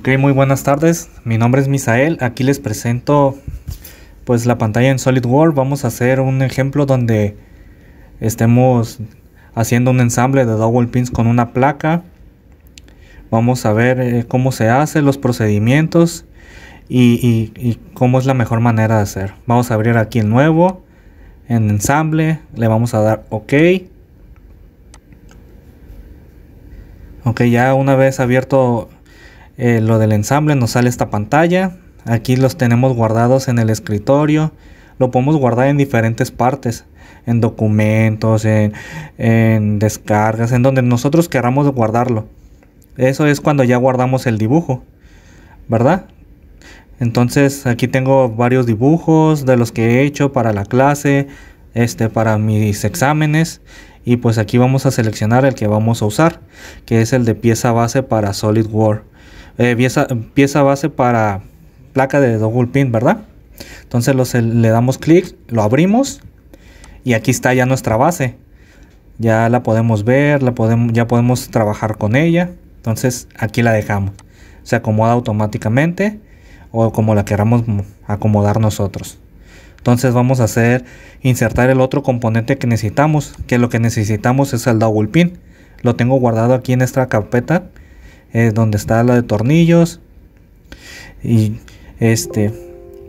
Ok, muy buenas tardes. Mi nombre es Misael. Aquí les presento pues la pantalla en SolidWorks. Vamos a hacer un ejemplo donde estemos haciendo un ensamble de double pins con una placa. Vamos a ver eh, cómo se hace, los procedimientos y, cómo es la mejor manera de hacer. Vamos a abrir aquí el nuevo, en ensamble, le vamos a dar OK. Ok, ya una vez abierto eh, lo del ensamble nos sale esta pantalla aquí los tenemos guardados en el escritorio lo podemos guardar en diferentes partes en documentos en, descargas en donde nosotros queramos guardarlo eso es cuando ya guardamos el dibujo verdad entonces aquí tengo varios dibujos de los que he hecho para la clase este para mis exámenes y pues aquí vamos a seleccionar el que vamos a usar que es el de pieza base para SolidWorks eh, pieza, base para placa de double pin, ¿verdad? Entonces le damos clic, lo abrimos y aquí está ya nuestra base. Ya la podemos ver, la podemos, ya podemos trabajar con ella. Entonces aquí la dejamos. Se acomoda automáticamente o como la queramos acomodar nosotros. Entonces vamos a hacer insertar el otro componente que necesitamos, que lo que necesitamos es el double pin. Lo tengo guardado aquí en esta carpeta donde está la de tornillos y este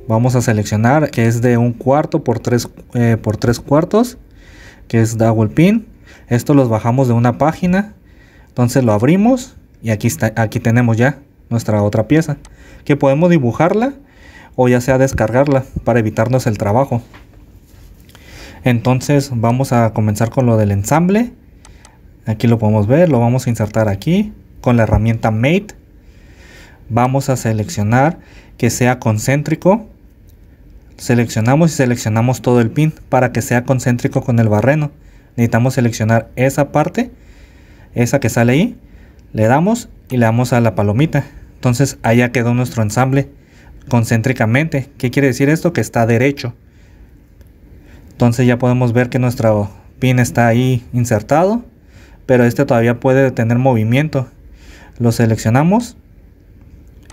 vamos a seleccionar que es de un cuarto por tres, eh, por tres cuartos que es double pin esto los bajamos de una página entonces lo abrimos y aquí está aquí tenemos ya nuestra otra pieza que podemos dibujarla o ya sea descargarla para evitarnos el trabajo entonces vamos a comenzar con lo del ensamble aquí lo podemos ver lo vamos a insertar aquí con la herramienta Mate. Vamos a seleccionar que sea concéntrico. Seleccionamos y seleccionamos todo el pin para que sea concéntrico con el barreno. Necesitamos seleccionar esa parte, esa que sale ahí. Le damos y le damos a la palomita. Entonces allá quedó nuestro ensamble concéntricamente. ¿Qué quiere decir esto? Que está derecho. Entonces ya podemos ver que nuestro pin está ahí insertado, pero este todavía puede tener movimiento lo seleccionamos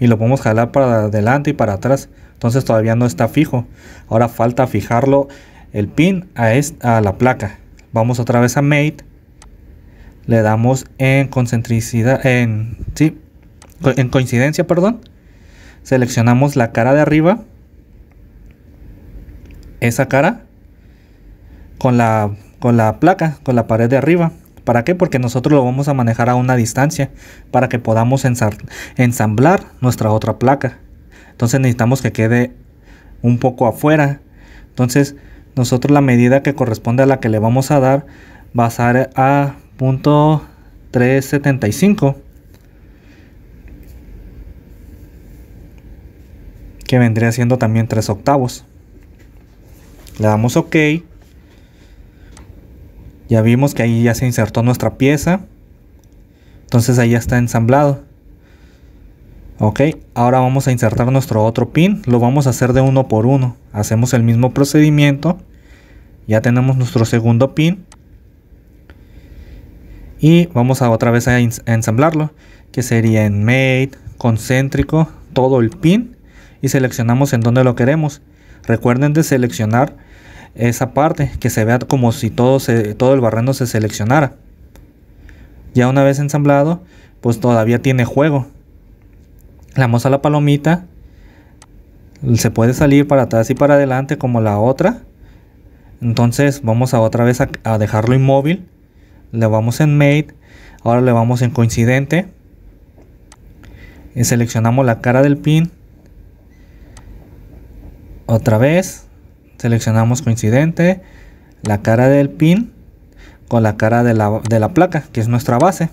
y lo podemos jalar para adelante y para atrás entonces todavía no está fijo ahora falta fijarlo el pin a, esta, a la placa vamos otra vez a mate le damos en concentricidad en sí en coincidencia perdón seleccionamos la cara de arriba esa cara con la con la placa con la pared de arriba ¿Para qué? Porque nosotros lo vamos a manejar a una distancia para que podamos ensamblar nuestra otra placa. Entonces necesitamos que quede un poco afuera. Entonces nosotros la medida que corresponde a la que le vamos a dar va a ser a punto 375 que vendría siendo también 3 octavos le damos ok ya vimos que ahí ya se insertó nuestra pieza. Entonces ahí ya está ensamblado. Ok, ahora vamos a insertar nuestro otro pin. Lo vamos a hacer de uno por uno. Hacemos el mismo procedimiento. Ya tenemos nuestro segundo pin. Y vamos a otra vez a, ensamblarlo. Que sería en mate, concéntrico, todo el pin. Y seleccionamos en donde lo queremos. Recuerden de seleccionar esa parte, que se vea como si todo, se, todo el barreno se seleccionara. Ya una vez ensamblado, pues todavía tiene juego. La a la palomita se puede salir para atrás y para adelante como la otra. Entonces vamos a otra vez a, a dejarlo inmóvil. Le vamos en Mate. Ahora le vamos en Coincidente. Y seleccionamos la cara del pin. Otra vez seleccionamos coincidente la cara del pin con la cara de la, de la placa que es nuestra base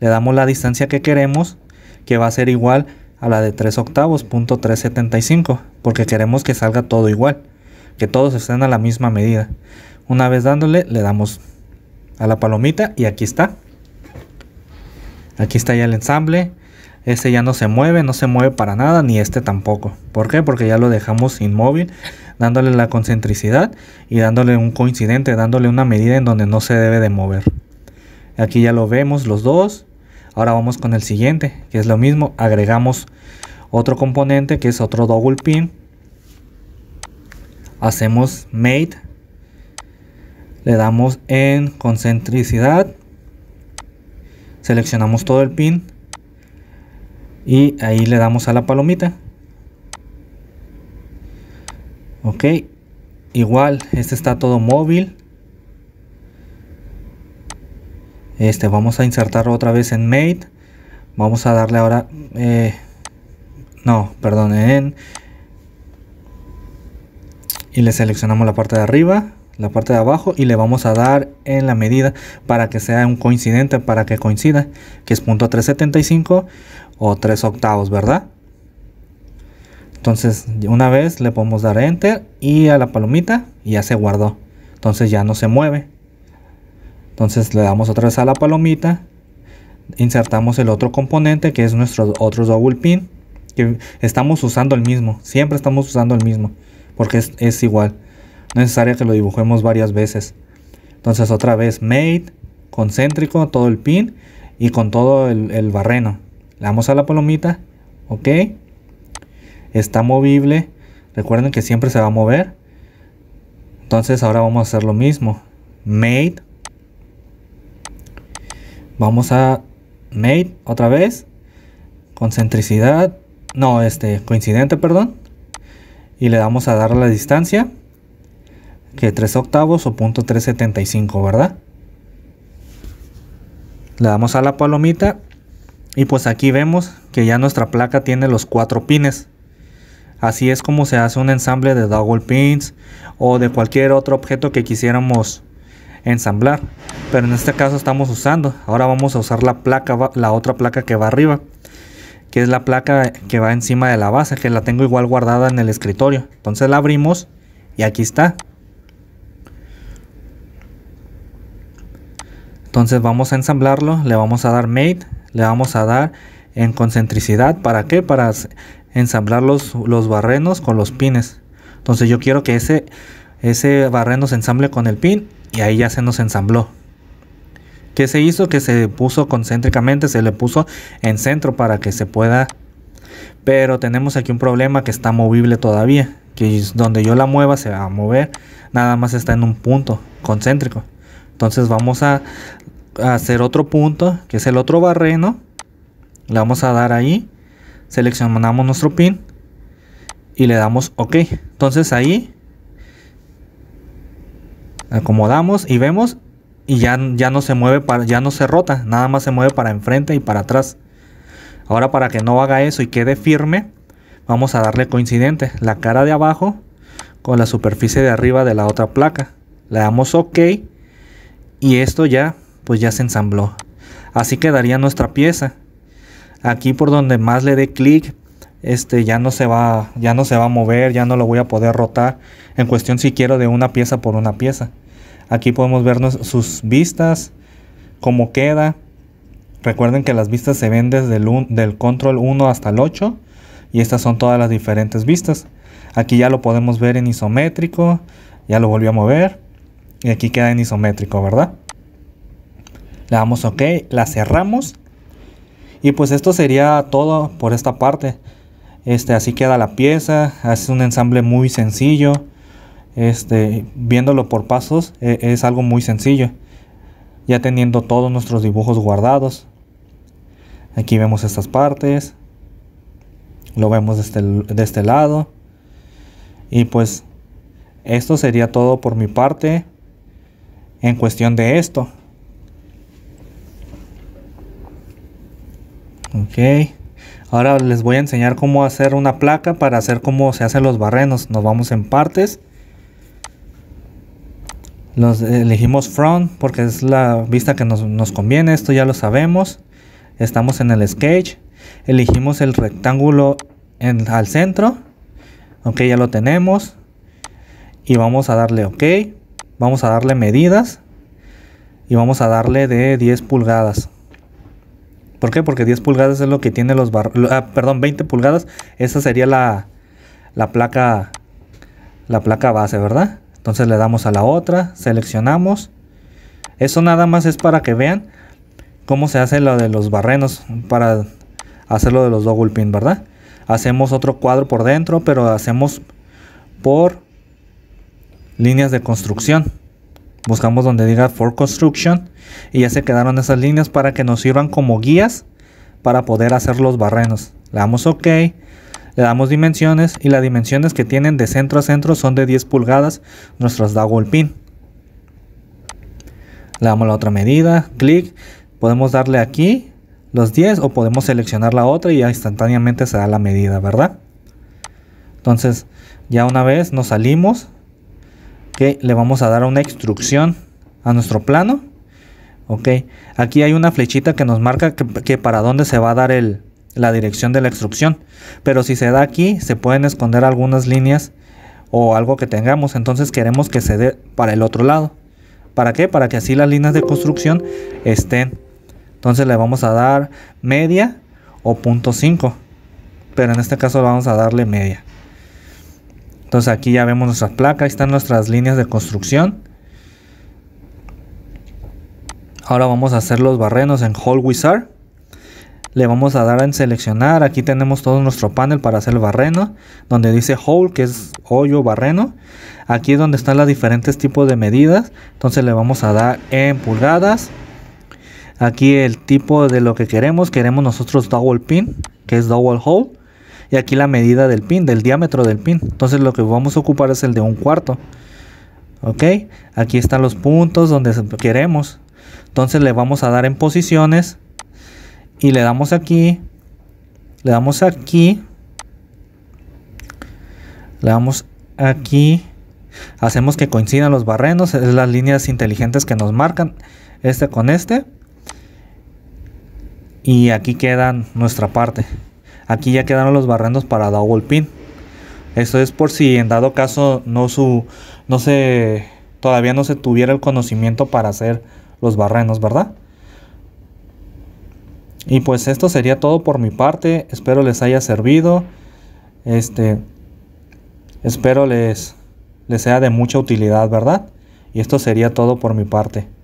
le damos la distancia que queremos que va a ser igual a la de 3 octavos punto 375 porque queremos que salga todo igual que todos estén a la misma medida una vez dándole le damos a la palomita y aquí está aquí está ya el ensamble este ya no se mueve, no se mueve para nada, ni este tampoco. ¿Por qué? Porque ya lo dejamos inmóvil, dándole la concentricidad y dándole un coincidente, dándole una medida en donde no se debe de mover. Aquí ya lo vemos los dos. Ahora vamos con el siguiente, que es lo mismo. Agregamos otro componente que es otro double pin. Hacemos mate. Le damos en concentricidad. Seleccionamos todo el pin y ahí le damos a la palomita ok igual este está todo móvil este vamos a insertarlo otra vez en made vamos a darle ahora eh, no perdón en y le seleccionamos la parte de arriba la parte de abajo y le vamos a dar en la medida para que sea un coincidente para que coincida que es punto 375 o tres octavos, ¿verdad? Entonces una vez le podemos dar enter y a la palomita y ya se guardó. Entonces ya no se mueve. Entonces le damos otra vez a la palomita. Insertamos el otro componente que es nuestro otro double pin. Que estamos usando el mismo. Siempre estamos usando el mismo. Porque es, igual. No es necesario que lo dibujemos varias veces. Entonces otra vez made, concéntrico, todo el pin y con todo el barreno. Le damos a la palomita. Ok. Está movible. Recuerden que siempre se va a mover. Entonces ahora vamos a hacer lo mismo. Made. Vamos a made otra vez. Concentricidad. No, este, coincidente, perdón. Y le damos a dar la distancia. Que 3 octavos o punto .375, ¿verdad? Le damos a la palomita y pues aquí vemos que ya nuestra placa tiene los cuatro pines. Así es como se hace un ensamble de double pins o de cualquier otro objeto que quisiéramos ensamblar. Pero en este caso estamos usando. Ahora vamos a usar la placa, la otra placa que va arriba. Que es la placa que va encima de la base, que la tengo igual guardada en el escritorio. Entonces la abrimos y aquí está. Entonces vamos a ensamblarlo, le vamos a dar mate le vamos a dar en concentricidad. ¿Para qué? Para ensamblar los, los barrenos con los pines. Entonces yo quiero que ese, ese barreno se ensamble con el pin y ahí ya se nos ensambló. ¿Qué se hizo? Que se puso concéntricamente, se le puso en centro para que se pueda. Pero tenemos aquí un problema que está movible todavía. Que donde yo la mueva se va a mover. Nada más está en un punto concéntrico. Entonces vamos a hacer otro punto, que es el otro barreno. Le vamos a dar ahí. Seleccionamos nuestro pin. Y le damos OK. Entonces ahí. Acomodamos y vemos. Y ya, ya no se mueve, para, ya no se rota. Nada más se mueve para enfrente y para atrás. Ahora para que no haga eso y quede firme. Vamos a darle coincidente. La cara de abajo con la superficie de arriba de la otra placa. Le damos OK. Y esto ya pues ya se ensambló. Así quedaría nuestra pieza. Aquí por donde más le dé clic, este ya no se va ya no se va a mover, ya no lo voy a poder rotar en cuestión si quiero de una pieza por una pieza. Aquí podemos vernos sus vistas, cómo queda. Recuerden que las vistas se ven desde el del control 1 hasta el 8 y estas son todas las diferentes vistas. Aquí ya lo podemos ver en isométrico, ya lo volví a mover y aquí queda en isométrico, ¿verdad? Le damos OK, la cerramos. Y pues esto sería todo por esta parte. Este, así queda la pieza, es un ensamble muy sencillo. Este, viéndolo por pasos e, es algo muy sencillo. Ya teniendo todos nuestros dibujos guardados. Aquí vemos estas partes. Lo vemos de este, este lado. Y pues esto sería todo por mi parte en cuestión de esto. ok ahora les voy a enseñar cómo hacer una placa para hacer cómo se hacen los barrenos nos vamos en partes los elegimos front porque es la vista que nos, conviene esto ya lo sabemos estamos en el sketch elegimos el rectángulo al centro ok ya lo tenemos y vamos a darle ok vamos a darle medidas y vamos a darle de 10 pulgadas ¿Por qué? Porque 10 pulgadas es lo que tiene los barros. Ah, perdón, 20 pulgadas. Esa sería la, placa. La placa base, ¿verdad? Entonces le damos a la otra. Seleccionamos. Eso nada más es para que vean cómo se hace lo de los barrenos. Para hacer lo de los double pin, ¿verdad? Hacemos otro cuadro por dentro, pero hacemos por líneas de construcción. Buscamos donde diga for construction y ya se quedaron esas líneas para que nos sirvan como guías para poder hacer los barrenos. Le damos OK, le damos dimensiones y las dimensiones que tienen de centro a centro son de 10 pulgadas nuestras double pin. Le damos la otra medida, clic, podemos darle aquí los 10 o podemos seleccionar la otra y ya instantáneamente se da la medida, ¿verdad? Entonces ya una vez nos salimos le vamos a dar una instrucción a nuestro plano ok aquí hay una flechita que nos marca que, para dónde se va a dar la dirección de la instrucción pero si se da aquí se pueden esconder algunas líneas o algo que tengamos entonces queremos que se dé para el otro lado ¿Para qué? Para que así las líneas de construcción estén. Entonces le vamos a dar media o punto .5. Pero en este caso vamos a darle media. Entonces aquí ya vemos nuestra placa, ahí están nuestras líneas de construcción. Ahora vamos a hacer los barrenos en Hall Wizard. Le vamos a dar en seleccionar, aquí tenemos todo nuestro panel para hacer el barreno, donde dice hole, que es hoyo, barreno. Aquí es donde están los diferentes tipos de medidas, entonces le vamos a dar en pulgadas. Aquí el tipo de lo que queremos, queremos nosotros double pin, que es double hole y aquí la medida del pin, del diámetro del pin. Entonces lo que vamos a ocupar es el de un cuarto. ¿Ok? Aquí están los puntos donde queremos. Entonces le vamos a dar en posiciones y le damos aquí, le damos aquí, le damos aquí. Hacemos que coincidan los barrenos, es las líneas inteligentes que nos marcan este con este. Y aquí quedan nuestra parte. Aquí ya quedaron los barrenos para double pin. Esto es por si en dado caso no su no se todavía no se tuviera el conocimiento para hacer los barrenos, ¿verdad? Y pues esto sería todo por mi parte. Espero les haya servido. Este espero les les sea de mucha utilidad, ¿verdad? Y esto sería todo por mi parte.